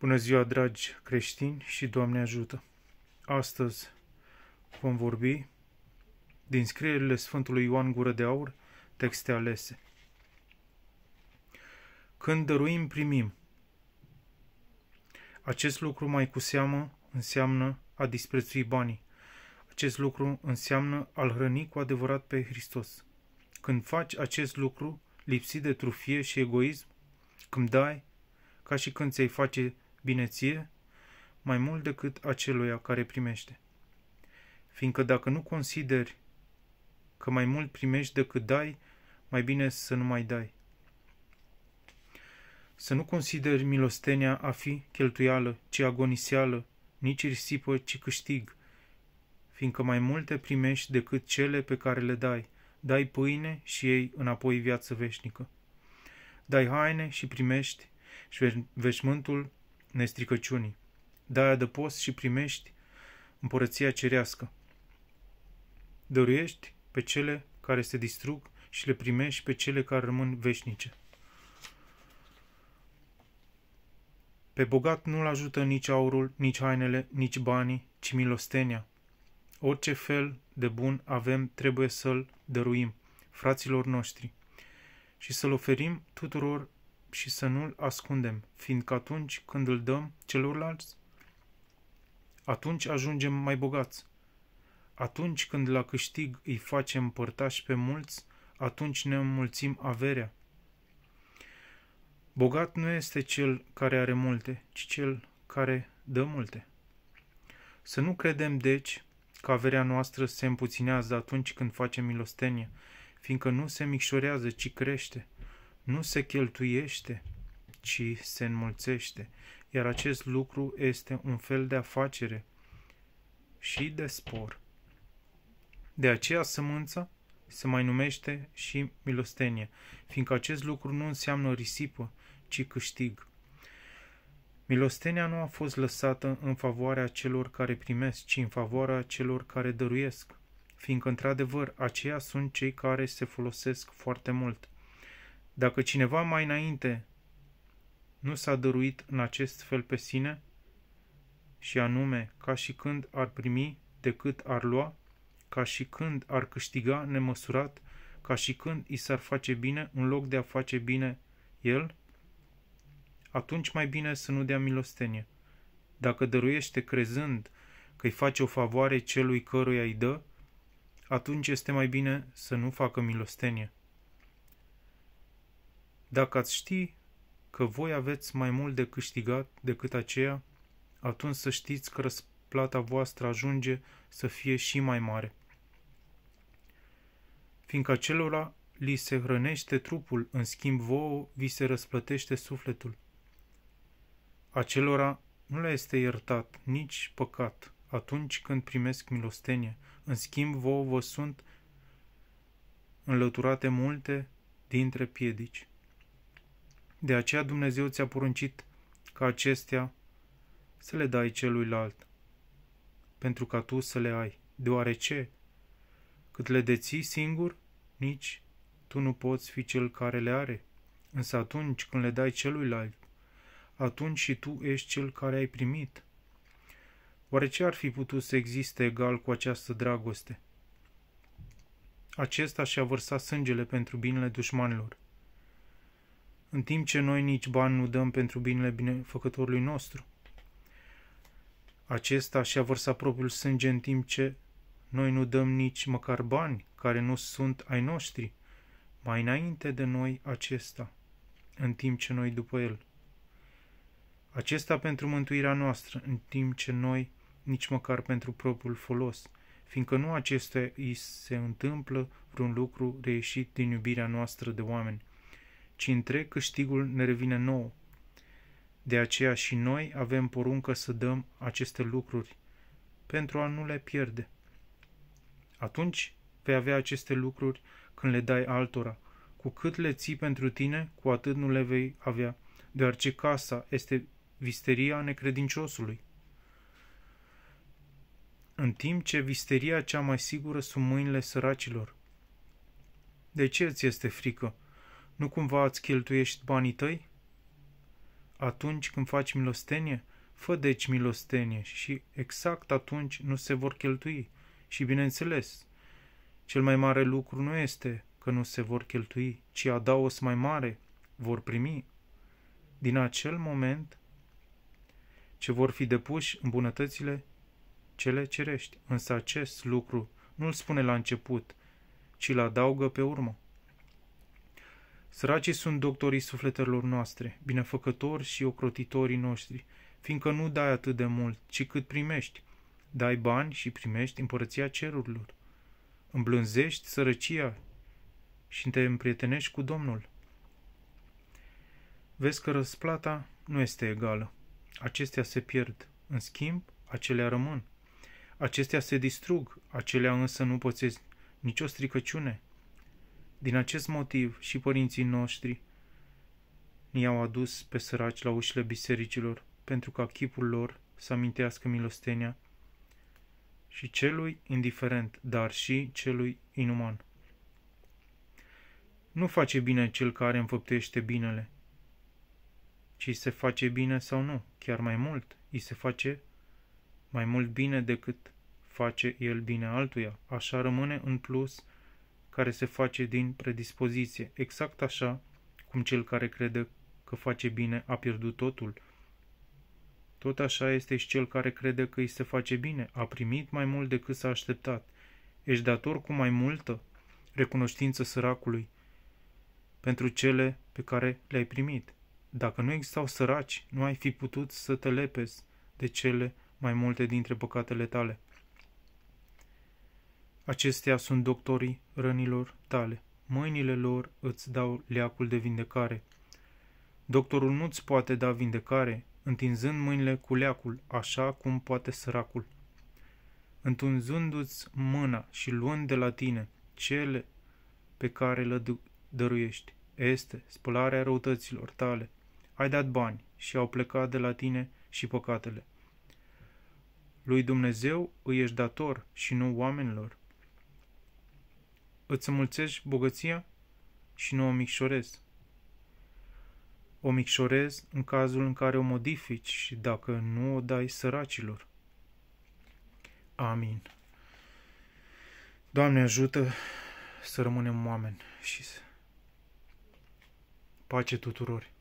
Bună ziua, dragi creștini și Doamne ajută! Astăzi vom vorbi din scrierile Sfântului Ioan Gură de Aur, texte alese. Când dăruim, primim. Acest lucru mai cu seamă înseamnă a disprețui banii. Acest lucru înseamnă a-L hrăni cu adevărat pe Hristos. Când faci acest lucru, lipsit de trufie și egoism, când dai, ca și când ți-ai face bineție mai mult decât aceluia care primește. Fiindcă dacă nu consideri că mai mult primești decât dai, mai bine să nu mai dai. Să nu consideri milostenia a fi cheltuială, ci agoniseală, nici risipă, ci câștig, fiindcă mai multe primești decât cele pe care le dai. Dai pâine și ei înapoi viață veșnică. Dai haine și primești și veșmântul nestricăciunii. Dai adăpost și primești împărăția cerească. Dăruiești pe cele care se distrug și le primești pe cele care rămân veșnice. Pe bogat nu-l ajută nici aurul, nici hainele, nici banii, ci milostenia. Orice fel de bun avem trebuie să-l dăruim fraților noștri și să-l oferim tuturor și să nu-l ascundem, fiindcă atunci când îl dăm celorlalți, atunci ajungem mai bogați. Atunci când la câștig îi facem părtași pe mulți, atunci ne înmulțim averea. Bogat nu este cel care are multe, ci cel care dă multe. Să nu credem, deci, că averea noastră se împuținează atunci când facem milostenie, fiindcă nu se micșorează, ci crește – nu se cheltuiește, ci se înmulțește, iar acest lucru este un fel de afacere și de spor. De aceea sămânța se mai numește și milostenie, fiindcă acest lucru nu înseamnă risipă, ci câștig. Milostenia nu a fost lăsată în favoarea celor care primesc, ci în favoarea celor care dăruiesc, fiindcă, într-adevăr, aceia sunt cei care se folosesc foarte mult. Dacă cineva mai înainte nu s-a dăruit în acest fel pe sine, și anume ca și când ar primi decât ar lua, ca și când ar câștiga nemăsurat, ca și când i s-ar face bine în loc de a face bine el, atunci mai bine să nu dea milostenie. Dacă dăruiește crezând că îi face o favoare celui căruia îi dă, atunci este mai bine să nu facă milostenie. Dacă ați ști că voi aveți mai mult de câștigat decât aceea, atunci să știți că răsplata voastră ajunge să fie și mai mare. Fiindcă acelora li se hrănește trupul, în schimb vouă vi se răsplătește sufletul. Acelora nu le este iertat nici păcat atunci când primesc milostenie, în schimb vouă vă sunt înlăturate multe dintre piedici. De aceea Dumnezeu ți-a poruncit ca acestea să le dai celuilalt, pentru ca tu să le ai, deoarece cât le deții singur, nici tu nu poți fi cel care le are. Însă atunci când le dai celuilalt, atunci și tu ești cel care ai primit. Oare ce ar fi putut să existe egal cu această dragoste? Acesta și-a vărsat sângele pentru binele dușmanilor în timp ce noi nici bani nu dăm pentru binele binefăcătorului nostru. Acesta și-a vărsat propriul sânge în timp ce noi nu dăm nici măcar bani care nu sunt ai noștri, mai înainte de noi acesta, în timp ce noi după el. Acesta pentru mântuirea noastră, în timp ce noi nici măcar pentru propriul folos, fiindcă nu acesta îi se întâmplă vreun lucru reieșit din iubirea noastră de oameni, ci între câștigul ne revine nou. De aceea și noi avem poruncă să dăm aceste lucruri, pentru a nu le pierde. Atunci vei avea aceste lucruri când le dai altora. Cu cât le ții pentru tine, cu atât nu le vei avea, deoarece casa este visteria necredinciosului. În timp ce visteria cea mai sigură sunt mâinile săracilor. De ce ți este frică? Nu cumva îți cheltuiești banii tăi? Atunci când faci milostenie, fă deci milostenie și exact atunci nu se vor cheltui. Și bineînțeles, cel mai mare lucru nu este că nu se vor cheltui, ci adaos mai mare vor primi. Din acel moment ce vor fi depuși în bunătățile cele cerești. Însă acest lucru nu îl spune la început, ci îl adaugă pe urmă. Săracii sunt doctorii sufletelor noastre, binefăcători și ocrotitorii noștri, fiindcă nu dai atât de mult, ci cât primești. Dai bani și primești împărăția cerurilor. Îmblânzești sărăcia și te împrietenești cu Domnul. Vezi că răsplata nu este egală. Acestea se pierd, în schimb, acelea rămân. Acestea se distrug, acelea însă nu pățesc nicio stricăciune – din acest motiv și părinții noștri i-au adus pe săraci la ușile bisericilor, pentru ca chipul lor să amintească milostenia și celui indiferent, dar și celui inuman. Nu face bine cel care înfăptește binele, ci se face bine sau nu, chiar mai mult, îi se face mai mult bine decât face el bine altuia. Așa rămâne în plus care se face din predispoziție, exact așa cum cel care crede că face bine a pierdut totul. Tot așa este și cel care crede că îi se face bine, a primit mai mult decât s-a așteptat. Ești dator cu mai multă recunoștință săracului pentru cele pe care le-ai primit. Dacă nu existau săraci, nu ai fi putut să te lepezi de cele mai multe dintre păcatele tale. Acestea sunt doctorii rănilor tale. Mâinile lor îți dau leacul de vindecare. Doctorul nu-ți poate da vindecare, întinzând mâinile cu leacul, așa cum poate săracul. Întunzându-ți mâna și luând de la tine cele pe care le dăruiești, este spălarea răutăților tale. Ai dat bani și au plecat de la tine și păcatele. Lui Dumnezeu îi ești dator și nu oamenilor îți înmulțești bogăția și nu o micșorezi. O micșorezi în cazul în care o modifici și dacă nu o dai săracilor. Amin. Doamne ajută să rămânem oameni și pace tuturor.